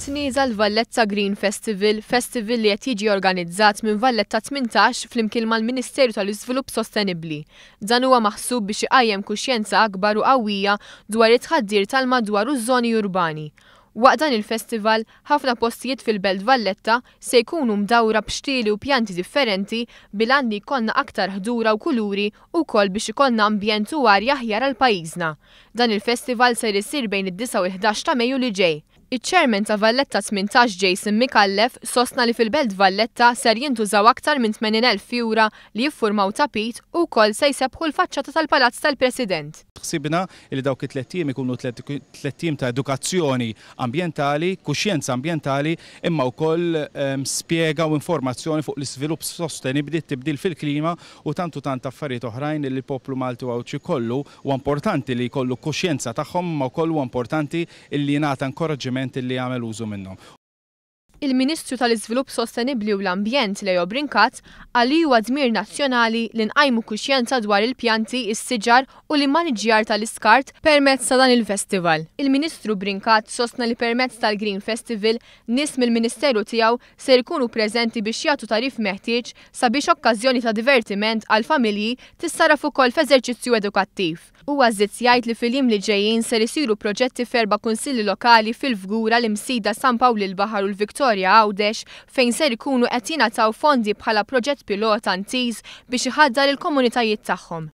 tniża l-Valletta Green Festival, festival li qed jiġi organizzat minn Valletta 18 flimkien mal-Ministeru tal-Iżvilupp Sostenibbli. Dan huwa maħsub biex iqajjem kuxjenza akbar u qawwija dwar it-tħaddir tal-madwar u żoni urbani. Waqt dan il-festival, ħafna postijiet fil-Belt Valletta se jkunu mdawra b'xtieli u pjanti differenti bil-għandi konna aktar ħdura u kuluri u kol biex ikonna ambjent u għarja ħjar għal pajizna. Dan il-festival se jisir bejn id-9 u 11 ta' Mejju li ġej. Iċ-ċermen ta' Valletta 18 Jason Mikallef sostna li fil-Belt Valletta ser jintużaw aktar minn 80.000 fjura li jiffurmaw tapit u kol se jsebħu l-faċċata tal-Palazz tal-President. Xsibna li dawk it-tlettim ikunu tlettim ta' edukazzjoni ambientali, kuxjenza ambientali, imma u kol ehm, spiega u informazzjoni fuq l-svilup sostenibli tibdil fil-klima u tantu tant affarijiet oħrajn li l-poplu Malti u għawċi kollu u importanti li kollu kuxjenza tagħhom ma u kollu importanti li nata inkoraġġiment veramente li għamel użu minnhom. il-Ministru tal-Iżvilupp Sostenibbli u l-Ambjent Leo Brinkat għalli huwa dmir nazzjonali li nqajmu kuxjenza dwar il-pjanti, is-siġar u l maniġjar tal-iskart permezz ta' dan il-festival. Il-Ministru Brinkat sostna li permezz tal-Green Festival nies mill-Ministeru tiegħu se jkunu preżenti biex jagħtu tarif meħtieġ sabiex okkażjoni ta' divertiment għal familji tissaraf ukoll f'eżerċizzju edukattiv. Huwa żitt jgħid li fil-jiem li ġejjin ser isiru proġetti ferba kunsilli lokali fil-fgura l-imsida San Pawli l-Baħar u l-Viktor Vittoria Għawdex fejn ser ikunu qed jingħataw fondi bħala proġett pilota antiz biex iħaddar il-komunitajiet tagħhom.